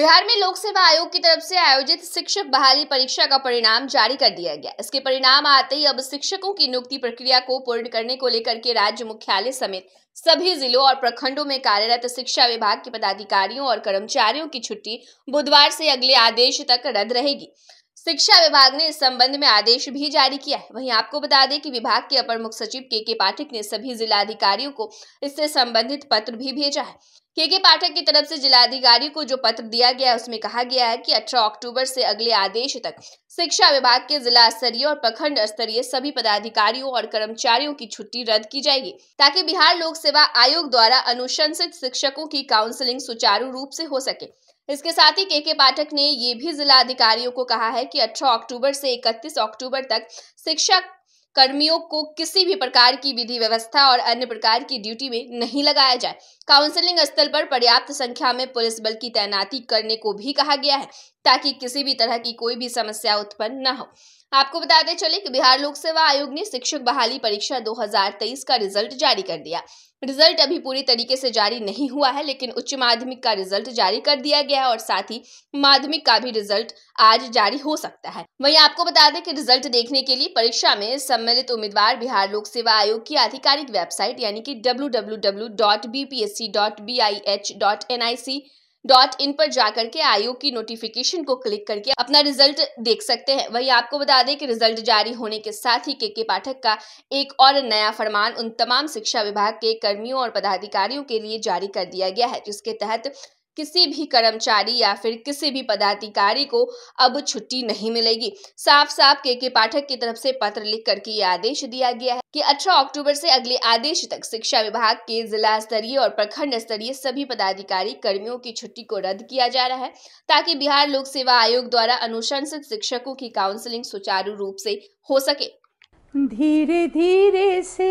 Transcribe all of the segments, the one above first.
बिहार में लोक सेवा आयोग की तरफ से आयोजित शिक्षक बहाली परीक्षा का परिणाम जारी कर दिया गया इसके परिणाम आते ही अब शिक्षकों की नियुक्ति प्रक्रिया को पूर्ण करने को लेकर के राज्य मुख्यालय समेत सभी जिलों और प्रखंडों में कार्यरत शिक्षा विभाग के पदाधिकारियों और कर्मचारियों की छुट्टी बुधवार से अगले आदेश तक रद्द रहेगी शिक्षा विभाग ने इस संबंध में आदेश भी जारी किया है वहीं आपको बता दें कि विभाग के अपर मुख्य सचिव के के पाठक ने सभी जिलाधिकारियों को इससे संबंधित पत्र भी भेजा है के के पाठक की तरफ से जिलाधिकारी को जो पत्र दिया गया है उसमें कहा गया है कि 18 अक्टूबर से अगले आदेश तक शिक्षा विभाग के जिला स्तरीय और प्रखंड स्तरीय सभी पदाधिकारियों और कर्मचारियों की छुट्टी रद्द की जाएगी ताकि बिहार लोक सेवा आयोग द्वारा अनुशंसित शिक्षकों की काउंसलिंग सुचारू रूप से हो सके इसके साथ ही के के पाठक ने ये भी जिला अधिकारियों को कहा है कि 18 अक्टूबर से 31 अक्टूबर तक शिक्षा कर्मियों को किसी भी प्रकार की विधि व्यवस्था और अन्य प्रकार की ड्यूटी में नहीं लगाया जाए काउंसलिंग स्थल पर पर्याप्त संख्या में पुलिस बल की तैनाती करने को भी कहा गया है ताकि किसी भी तरह की कोई भी समस्या उत्पन्न न हो आपको बताते चले कि बिहार लोक सेवा आयोग ने शिक्षक बहाली परीक्षा 2023 का रिजल्ट जारी कर दिया रिजल्ट अभी पूरी तरीके से जारी नहीं हुआ है लेकिन उच्च माध्यमिक का रिजल्ट जारी कर दिया गया है और साथ ही माध्यमिक का भी रिजल्ट आज जारी हो सकता है वहीं आपको बता दें कि रिजल्ट देखने के लिए परीक्षा में सम्मिलित उम्मीदवार बिहार लोक सेवा आयोग की आधिकारिक वेबसाइट यानी कि डब्ल्यू डॉट इन पर जाकर के आयोग की नोटिफिकेशन को क्लिक करके अपना रिजल्ट देख सकते हैं वही आपको बता दें कि रिजल्ट जारी होने के साथ ही के के पाठक का एक और नया फरमान उन तमाम शिक्षा विभाग के कर्मियों और पदाधिकारियों के लिए जारी कर दिया गया है जिसके तहत किसी भी कर्मचारी या फिर किसी भी पदाधिकारी को अब छुट्टी नहीं मिलेगी साफ साफ के के पाठक की तरफ से पत्र लिख करके ये आदेश दिया गया है कि 18 अक्टूबर से अगले आदेश तक शिक्षा विभाग के जिला स्तरीय और प्रखंड स्तरीय सभी पदाधिकारी कर्मियों की छुट्टी को रद्द किया जा रहा है ताकि बिहार लोक सेवा आयोग द्वारा अनुशंसित शिक्षकों की काउंसिलिंग सुचारू रूप से हो सके धीरे धीरे से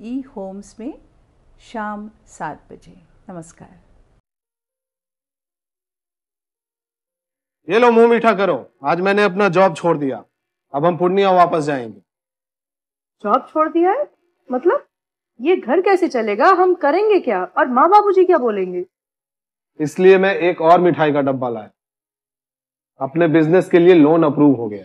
ई होम्स में शाम सात बजे नमस्कार ये लो मुंह मीठा करो आज मैंने अपना जॉब छोड़ दिया अब हम पूर्णिया वापस जाएंगे जॉब छोड़ दिया है मतलब ये घर कैसे चलेगा हम करेंगे क्या और माँ बाबू जी क्या बोलेंगे इसलिए मैं एक और मिठाई का डब्बा लाया अपने बिजनेस के लिए लोन अप्रूव हो गया